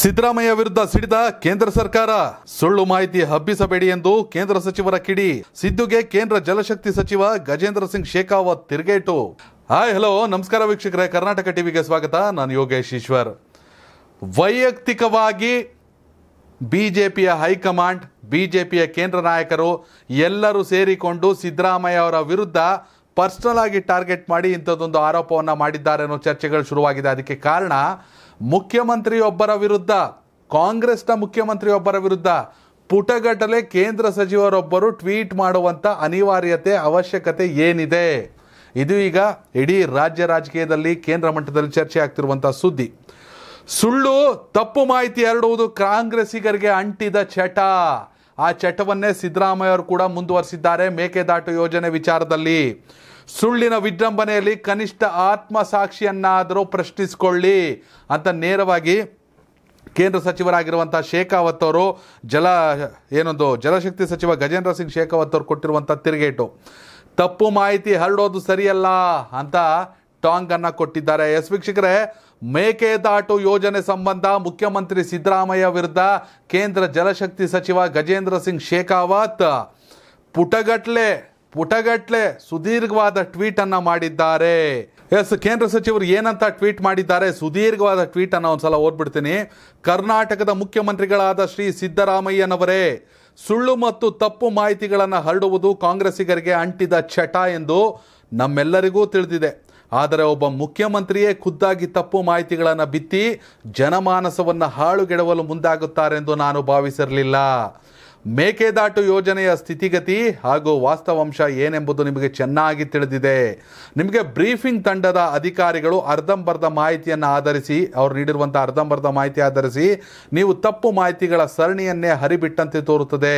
ಸಿದ್ದರಾಮಯ್ಯ ವಿರುದ್ಧ ಸಿಡಿದ ಕೇಂದ್ರ ಸರ್ಕಾರ ಸುಳ್ಳು ಮಾಹಿತಿ ಹಬ್ಬಿಸಬೇಡಿ ಎಂದು ಕೇಂದ್ರ ಸಚಿವರ ಕಿಡಿ ಸಿದ್ದುಗೆ ಕೇಂದ್ರ ಜಲಶಕ್ತಿ ಸಚಿವ ಗಜೇಂದ್ರ ಸಿಂಗ್ ಶೇಖಾವತ್ ತಿರುಗೇಟು ಹಾಯ್ ಹಲೋ ನಮಸ್ಕಾರ ವೀಕ್ಷಕರೇ ಕರ್ನಾಟಕ ಟಿವಿಗೆ ಸ್ವಾಗತ ನಾನು ಯೋಗೇಶ್ ಈಶ್ವರ್ ವೈಯಕ್ತಿಕವಾಗಿ ಬಿಜೆಪಿಯ ಹೈಕಮಾಂಡ್ ಬಿಜೆಪಿಯ ಕೇಂದ್ರ ನಾಯಕರು ಎಲ್ಲರೂ ಸೇರಿಕೊಂಡು ಸಿದ್ದರಾಮಯ್ಯ ಅವರ ವಿರುದ್ಧ ಪರ್ಸ್ನಲ್ ಆಗಿ ಟಾರ್ಗೆಟ್ ಮಾಡಿ ಇಂಥದ್ದೊಂದು ಆರೋಪವನ್ನು ಮಾಡಿದ್ದಾರೆ ಅನ್ನೋ ಚರ್ಚೆಗಳು ಶುರುವಾಗಿದೆ ಅದಕ್ಕೆ ಕಾರಣ ಮುಖ್ಯಮಂತ್ರಿಯೊಬ್ಬರ ವಿರುದ್ಧ ಕಾಂಗ್ರೆಸ್ನ ಮುಖ್ಯಮಂತ್ರಿಯೊಬ್ಬರ ವಿರುದ್ಧ ಪುಟಗಟ್ಟಲೆ ಕೇಂದ್ರ ಸಚಿವರೊಬ್ಬರು ಟ್ವೀಟ್ ಮಾಡುವಂಥ ಅನಿವಾರ್ಯತೆ ಅವಶ್ಯಕತೆ ಏನಿದೆ ಇದು ಈಗ ಇಡೀ ರಾಜ್ಯ ರಾಜಕೀಯದಲ್ಲಿ ಕೇಂದ್ರ ಮಟ್ಟದಲ್ಲಿ ಚರ್ಚೆ ಆಗ್ತಿರುವಂಥ ಸುದ್ದಿ ಸುಳ್ಳು ತಪ್ಪು ಮಾಹಿತಿ ಹರಡುವುದು ಕಾಂಗ್ರೆಸ್ಸಿಗರಿಗೆ ಅಂಟಿದ ಚಟ ಆ ಚಟವನ್ನೇ ಸಿದ್ದರಾಮಯ್ಯ ಅವರು ಕೂಡ ಮುಂದುವರಿಸಿದ್ದಾರೆ ಮೇಕೆದಾಟು ಯೋಜನೆ ವಿಚಾರದಲ್ಲಿ ಸುಳ್ಳಿನ ವಿಜೃಂಭಣೆಯಲ್ಲಿ ಕನಿಷ್ಠ ಆತ್ಮಸಾಕ್ಷಿಯನ್ನಾದರೂ ಪ್ರಶ್ನಿಸಿಕೊಳ್ಳಿ ಅಂತ ನೇರವಾಗಿ ಕೇಂದ್ರ ಸಚಿವರಾಗಿರುವಂಥ ಶೇಖಾವತ್ ಅವರು ಜಲ ಏನೊಂದು ಜಲಶಕ್ತಿ ಸಚಿವ ಗಜೇಂದ್ರ ಸಿಂಗ್ ಶೇಖಾವತ್ ಅವರು ಕೊಟ್ಟಿರುವಂಥ ತಿರುಗೇಟು ತಪ್ಪು ಮಾಹಿತಿ ಹರಡೋದು ಸರಿಯಲ್ಲ ಅಂತ ಟಾಂಗನ್ನು ಕೊಟ್ಟಿದ್ದಾರೆ ಎಸ್ ವೀಕ್ಷಕರೇ ಮೇಕೆದಾಟು ಯೋಜನೆ ಸಂಬಂಧ ಮುಖ್ಯಮಂತ್ರಿ ಸಿದ್ದರಾಮಯ್ಯ ವಿರುದ್ಧ ಕೇಂದ್ರ ಜಲಶಕ್ತಿ ಸಚಿವ ಗಜೇಂದ್ರ ಸಿಂಗ್ ಶೇಖಾವತ್ ಪುಟಗಟ್ಲೆ ಪುಟಗಟ್ಲೆ ಸುದೀರ್ಘವಾದ ಟ್ವೀಟ್ ಅನ್ನ ಮಾಡಿದ್ದಾರೆ ಎಸ್ ಕೇಂದ್ರ ಸಚಿವರು ಏನಂತ ಟ್ವೀಟ್ ಮಾಡಿದ್ದಾರೆ ಸುದೀರ್ಘವಾದ ಟ್ವೀಟ್ ಅನ್ನ ಒಂದ್ಸಲ ಓದ್ಬಿಡ್ತೀನಿ ಕರ್ನಾಟಕದ ಮುಖ್ಯಮಂತ್ರಿಗಳಾದ ಶ್ರೀ ಸಿದ್ದರಾಮಯ್ಯನವರೇ ಸುಳ್ಳು ಮತ್ತು ತಪ್ಪು ಮಾಹಿತಿಗಳನ್ನು ಹರಡುವುದು ಕಾಂಗ್ರೆಸ್ಸಿಗರಿಗೆ ಅಂಟಿದ ಚಟ ಎಂದು ನಮ್ಮೆಲ್ಲರಿಗೂ ತಿಳಿದಿದೆ ಆದರೆ ಒಬ್ಬ ಮುಖ್ಯಮಂತ್ರಿಯೇ ಖುದ್ದಾಗಿ ತಪ್ಪು ಮಾಹಿತಿಗಳನ್ನು ಬಿತ್ತಿ ಜನಮಾನಸವನ್ನು ಹಾಳುಗೆಡವಲು ಮುಂದಾಗುತ್ತಾರೆಂದು ನಾನು ಭಾವಿಸಿರಲಿಲ್ಲ ಮೇಕೆದಾಟು ಯೋಜನೆಯ ಸ್ಥಿತಿಗತಿ ಹಾಗೂ ವಾಸ್ತವಾಂಶ ಏನೆಂಬುದು ನಿಮಗೆ ಚೆನ್ನಾಗಿ ತಿಳಿದಿದೆ ನಿಮಗೆ ಬ್ರೀಫಿಂಗ್ ತಂಡದ ಅಧಿಕಾರಿಗಳು ಅರ್ಧಂಬರ್ಧ ಮಾಹಿತಿಯನ್ನು ಆಧರಿಸಿ ಅವರು ನೀಡಿರುವಂಥ ಅರ್ಧಂಬರ್ಧ ಮಾಹಿತಿ ಆಧರಿಸಿ ನೀವು ತಪ್ಪು ಮಾಹಿತಿಗಳ ಸರಣಿಯನ್ನೇ ಹರಿಬಿಟ್ಟಂತೆ ತೋರುತ್ತದೆ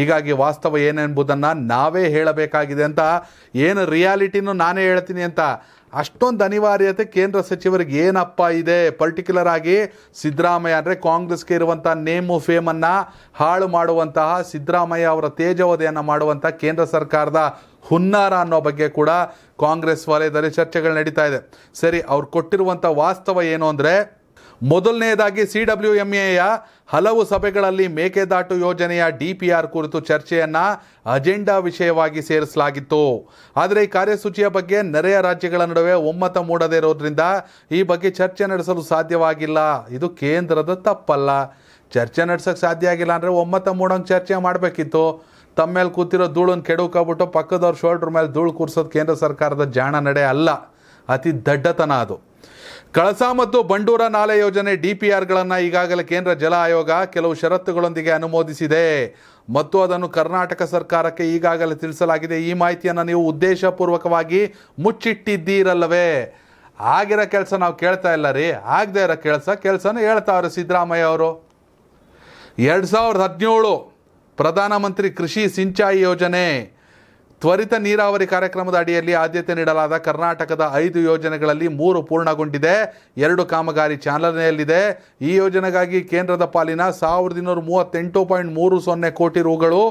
ಹೀಗಾಗಿ ವಾಸ್ತವ ಏನೆಂಬುದನ್ನು ನಾವೇ ಹೇಳಬೇಕಾಗಿದೆ ಅಂತ ಏನು ರಿಯಾಲಿಟಿನೂ ನಾನೇ ಹೇಳ್ತೀನಿ ಅಂತ ಅಷ್ಟೊಂದು ಅನಿವಾರ್ಯತೆ ಕೇಂದ್ರ ಸಚಿವರಿಗೆ ಏನಪ್ಪ ಇದೆ ಪರ್ಟಿಕ್ಯುಲರ್ ಆಗಿ ಸಿದ್ದರಾಮಯ್ಯ ಅಂದರೆ ಕಾಂಗ್ರೆಸ್ಗೆ ಇರುವಂಥ ನೇಮು ಫೇಮನ್ನು ಹಾಳು ಮಾಡುವಂತಹ ಸಿದ್ದರಾಮಯ್ಯ ಅವರ ತೇಜವಧೆಯನ್ನು ಮಾಡುವಂಥ ಕೇಂದ್ರ ಸರ್ಕಾರದ ಹುನ್ನಾರ ಅನ್ನೋ ಬಗ್ಗೆ ಕೂಡ ಕಾಂಗ್ರೆಸ್ ವಲಯದಲ್ಲಿ ಚರ್ಚೆಗಳು ನಡೀತಾ ಇದೆ ಸರಿ ಅವ್ರು ಕೊಟ್ಟಿರುವಂಥ ವಾಸ್ತವ ಏನು ಅಂದರೆ ಮೊದಲನೆಯದಾಗಿ ಸಿ ಡಬ್ಲ್ಯೂ ಎಂ ಎಯ ಹಲವು ಸಭೆಗಳಲ್ಲಿ ಮೇಕೆದಾಟು ಯೋಜನೆಯ ಡಿ ಪಿ ಆರ್ ಕುರಿತು ಚರ್ಚೆಯನ್ನು ಅಜೆಂಡಾ ವಿಷಯವಾಗಿ ಸೇರಿಸಲಾಗಿತ್ತು ಆದರೆ ಈ ಕಾರ್ಯಸೂಚಿಯ ಬಗ್ಗೆ ನೆರೆಯ ರಾಜ್ಯಗಳ ನಡುವೆ ಒಮ್ಮತ ಮೂಡದೇ ಇರೋದ್ರಿಂದ ಈ ಬಗ್ಗೆ ಚರ್ಚೆ ನಡೆಸಲು ಸಾಧ್ಯವಾಗಿಲ್ಲ ಇದು ಕೇಂದ್ರದ ತಪ್ಪಲ್ಲ ಚರ್ಚೆ ನಡೆಸೋಕೆ ಸಾಧ್ಯ ಆಗಿಲ್ಲ ಅಂದರೆ ಒಮ್ಮತ ಮೂಡಂಗೆ ಚರ್ಚೆ ಮಾಡಬೇಕಿತ್ತು ತಮ್ಮ ಮೇಲೆ ಕೂತಿರೋ ಧೂಳನ್ನು ಕೆಡುಕಾಗ್ಬಿಟ್ಟು ಪಕ್ಕದವ್ರ ಶೋಲ್ಡ್ರ್ ಮೇಲೆ ಧೂಳು ಕೂರಿಸೋದು ಕೇಂದ್ರ ಸರ್ಕಾರದ ಜಾಣ ನಡೆ ಅಲ್ಲ ಅತಿ ದಡ್ಡತನ ಅದು ಕಳಸಾ ಮತ್ತು ಬಂಡೂರ ನಾಲೆ ಯೋಜನೆ ಡಿ ಪಿ ಆರ್ಗಳನ್ನು ಈಗಾಗಲೇ ಕೇಂದ್ರ ಜಲ ಆಯೋಗ ಕೆಲವು ಷರತ್ತುಗಳೊಂದಿಗೆ ಅನುಮೋದಿಸಿದೆ ಮತ್ತು ಅದನ್ನು ಕರ್ನಾಟಕ ಸರ್ಕಾರಕ್ಕೆ ಈಗಾಗಲೇ ತಿಳಿಸಲಾಗಿದೆ ಈ ಮಾಹಿತಿಯನ್ನು ನೀವು ಉದ್ದೇಶಪೂರ್ವಕವಾಗಿ ಮುಚ್ಚಿಟ್ಟಿದ್ದೀರಲ್ಲವೇ ಆಗಿರೋ ಕೆಲಸ ನಾವು ಕೇಳ್ತಾ ಇಲ್ಲ ರೀ ಆಗದೇ ಇರೋ ಕೆಲಸ ಕೆಲಸನ ಹೇಳ್ತಾವ್ರೆ ಸಿದ್ದರಾಮಯ್ಯ ಅವರು ಎರಡು ಸಾವಿರದ ಹದಿನೇಳು ಪ್ರಧಾನಮಂತ್ರಿ ಕೃಷಿ ಸಿಂಚಾಯಿ ಯೋಜನೆ ತ್ವರಿತ ನೀರಾವರಿ ಕಾರ್ಯಕ್ರಮದ ಅಡಿಯಲ್ಲಿ ಆದ್ಯತೆ ನೀಡಲಾದ ಕರ್ನಾಟಕದ ಐದು ಯೋಜನೆಗಳಲ್ಲಿ ಮೂರು ಪೂರ್ಣಗೊಂಡಿದೆ ಎರಡು ಕಾಮಗಾರಿ ಚಾಲನೆಯಲ್ಲಿದೆ ಈ ಯೋಜನೆಗಾಗಿ ಕೇಂದ್ರದ ಪಾಲಿನ ಸಾವಿರದ ಇನ್ನೂರ ಮೂವತ್ತೆಂಟು ಪಾಯಿಂಟ್ ಮೂರು ಸೊನ್ನೆ ಕೋಟಿ ರುಗಳು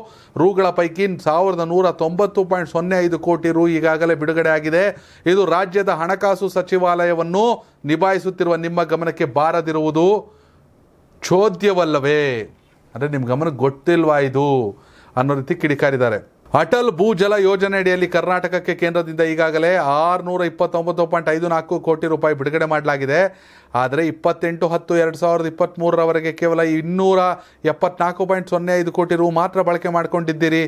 ರೂಗಳ ಪೈಕಿ ಸಾವಿರದ ನೂರ ತೊಂಬತ್ತು ಪಾಯಿಂಟ್ ಸೊನ್ನೆ ಐದು ಕೋಟಿ ರು ಈಗಾಗಲೇ ಬಿಡುಗಡೆ ಆಗಿದೆ ಇದು ರಾಜ್ಯದ ಹಣಕಾಸು ಸಚಿವಾಲಯವನ್ನು ನಿಭಾಯಿಸುತ್ತಿರುವ ನಿಮ್ಮ ಗಮನಕ್ಕೆ ಬಾರದಿರುವುದು ಚೋದ್ಯವಲ್ಲವೇ ಅಂದರೆ ನಿಮ್ಮ ಗಮನಕ್ಕೆ ಗೊತ್ತಿಲ್ವಾ ಇದು ಅನ್ನೋ ರೀತಿ ಕಿಡಿಕಾರಿದ್ದಾರೆ ಅಟಲ್ ಭೂಜಲ ಯೋಜನೆಯಡಿಯಲ್ಲಿ ಕರ್ನಾಟಕಕ್ಕೆ ಕೇಂದ್ರದಿಂದ ಈಗಾಗಲೇ ಆರುನೂರ ಇಪ್ಪತ್ತೊಂಬತ್ತು ಪಾಯಿಂಟ್ ಐದು ನಾಲ್ಕು ಕೋಟಿ ರೂಪಾಯಿ ಬಿಡುಗಡೆ ಮಾಡಲಾಗಿದೆ ಆದರೆ ಇಪ್ಪತ್ತೆಂಟು ಹತ್ತು ಎರಡು ಸಾವಿರದ ಇಪ್ಪತ್ತ್ಮೂರರವರೆಗೆ ಕೇವಲ ಇನ್ನೂರ ಎಪ್ಪತ್ನಾಲ್ಕು ಪಾಯಿಂಟ್ ಸೊನ್ನೆ ಐದು ಕೋಟಿ ರು ಮಾತ್ರ ಬಳಕೆ ಮಾಡಿಕೊಂಡಿದ್ದೀರಿ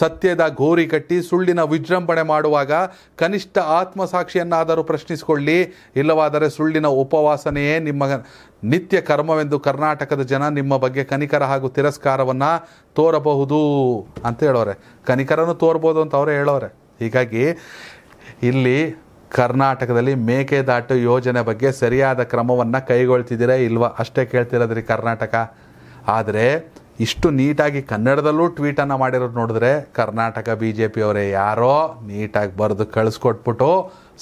ಸತ್ಯದ ಗೋರಿ ಕಟ್ಟಿ ಸುಳ್ಳಿನ ವಿಜೃಂಭಣೆ ಮಾಡುವಾಗ ಕನಿಷ್ಠ ಆತ್ಮಸಾಕ್ಷಿಯನ್ನಾದರೂ ಪ್ರಶ್ನಿಸಿಕೊಳ್ಳಿ ಇಲ್ಲವಾದರೆ ಸುಳ್ಳಿನ ಉಪವಾಸನೆಯೇ ನಿಮ್ಮ ನಿತ್ಯ ಕರ್ಮವೆಂದು ಕರ್ನಾಟಕದ ಜನ ನಿಮ್ಮ ಬಗ್ಗೆ ಕನಿಕರ ಹಾಗೂ ತಿರಸ್ಕಾರವನ್ನು ತೋರಬಹುದು ಅಂತ ಹೇಳೋರೆ ಕನಿಕರನ್ನು ತೋರ್ಬೋದು ಅಂತ ಅವರೇ ಹೇಳೋರೆ ಹೀಗಾಗಿ ಇಲ್ಲಿ ಕರ್ನಾಟಕದಲ್ಲಿ ಮೇಕೆದಾಟು ಯೋಜನೆ ಬಗ್ಗೆ ಸರಿಯಾದ ಕ್ರಮವನ್ನು ಕೈಗೊಳ್ತಿದ್ದೀರಾ ಇಲ್ವಾ ಅಷ್ಟೇ ಕೇಳ್ತಿರೋದ್ರಿ ಕರ್ನಾಟಕ ಆದರೆ ಇಷ್ಟು ನೀಟಾಗಿ ಕನ್ನಡದಲ್ಲೂ ಟ್ವೀಟನ್ನು ಮಾಡಿರೋದು ನೋಡಿದ್ರೆ ಕರ್ನಾಟಕ ಬಿ ಜೆ ಪಿಯವರೇ ಯಾರೋ ನೀಟಾಗಿ ಬರೆದು ಕಳಿಸ್ಕೊಟ್ಬಿಟ್ಟು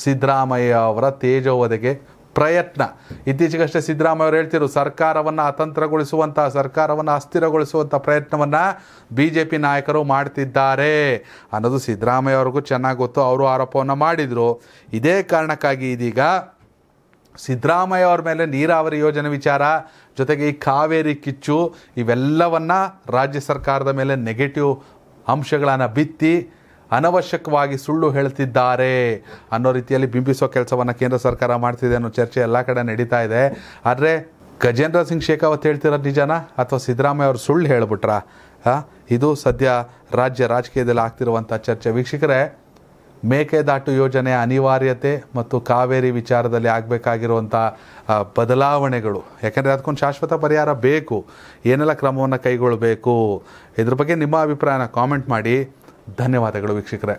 ಸಿದ್ದರಾಮಯ್ಯ ಅವರ ತೇಜೋವಧೆಗೆ ಪ್ರಯತ್ನ ಇತ್ತೀಚೆಗಷ್ಟೇ ಸಿದ್ದರಾಮಯ್ಯ ಅವರು ಹೇಳ್ತಿರು ಸರ್ಕಾರವನ್ನು ಅತಂತ್ರಗೊಳಿಸುವಂಥ ಸರ್ಕಾರವನ್ನು ಅಸ್ಥಿರಗೊಳಿಸುವಂಥ ಪ್ರಯತ್ನವನ್ನು ಬಿ ಜೆ ಪಿ ನಾಯಕರು ಮಾಡ್ತಿದ್ದಾರೆ ಅನ್ನೋದು ಸಿದ್ದರಾಮಯ್ಯ ಅವ್ರಿಗೂ ಚೆನ್ನಾಗಿ ಗೊತ್ತು ಅವರು ಆರೋಪವನ್ನು ಮಾಡಿದರು ಇದೇ ಕಾರಣಕ್ಕಾಗಿ ಇದೀಗ ಸಿದ್ದರಾಮಯ್ಯ ಅವ್ರ ಮೇಲೆ ನೀರಾವರಿ ಯೋಜನೆ ವಿಚಾರ ಜೊತೆಗೆ ಈ ಕಾವೇರಿ ಕಿಚ್ಚು ಇವೆಲ್ಲವನ್ನು ರಾಜ್ಯ ಸರ್ಕಾರದ ಮೇಲೆ ನೆಗೆಟಿವ್ ಅಂಶಗಳನ್ನು ಬಿತ್ತಿ ಅನವಶ್ಯಕವಾಗಿ ಸುಳ್ಳು ಹೇಳ್ತಿದ್ದಾರೆ ಅನ್ನೋ ರೀತಿಯಲ್ಲಿ ಬಿಂಬಿಸೋ ಕೆಲಸವನ್ನು ಕೇಂದ್ರ ಸರ್ಕಾರ ಮಾಡ್ತಿದೆ ಅನ್ನೋ ಚರ್ಚೆ ಎಲ್ಲ ಕಡೆ ನಡೀತಾ ಇದೆ ಆದರೆ ಗಜೇಂದ್ರ ಸಿಂಗ್ ಶೇಖಾವತ್ ಹೇಳ್ತಿರೋ ನಿಜನ ಅಥವಾ ಸಿದ್ದರಾಮಯ್ಯ ಅವರು ಸುಳ್ಳು ಹೇಳಿಬಿಟ್ರಾ ಇದು ಸದ್ಯ ರಾಜ್ಯ ರಾಜಕೀಯದಲ್ಲಿ ಆಗ್ತಿರುವಂಥ ಚರ್ಚೆ ವೀಕ್ಷಕರೇ ಮೇಕೆದಾಟು ಯೋಜನೆಯ ಅನಿವಾರ್ಯತೆ ಮತ್ತು ಕಾವೇರಿ ವಿಚಾರದಲ್ಲಿ ಆಗಬೇಕಾಗಿರುವಂಥ ಬದಲಾವಣೆಗಳು ಯಾಕೆಂದರೆ ಅದಕ್ಕೊಂದು ಶಾಶ್ವತ ಪರಿಹಾರ ಬೇಕು ಏನೆಲ್ಲ ಕ್ರಮವನ್ನು ಕೈಗೊಳ್ಳಬೇಕು ಇದ್ರ ಬಗ್ಗೆ ನಿಮ್ಮ ಅಭಿಪ್ರಾಯನ ಕಾಮೆಂಟ್ ಮಾಡಿ ಧನ್ಯವಾದಗಳು ವೀಕ್ಷಕರೇ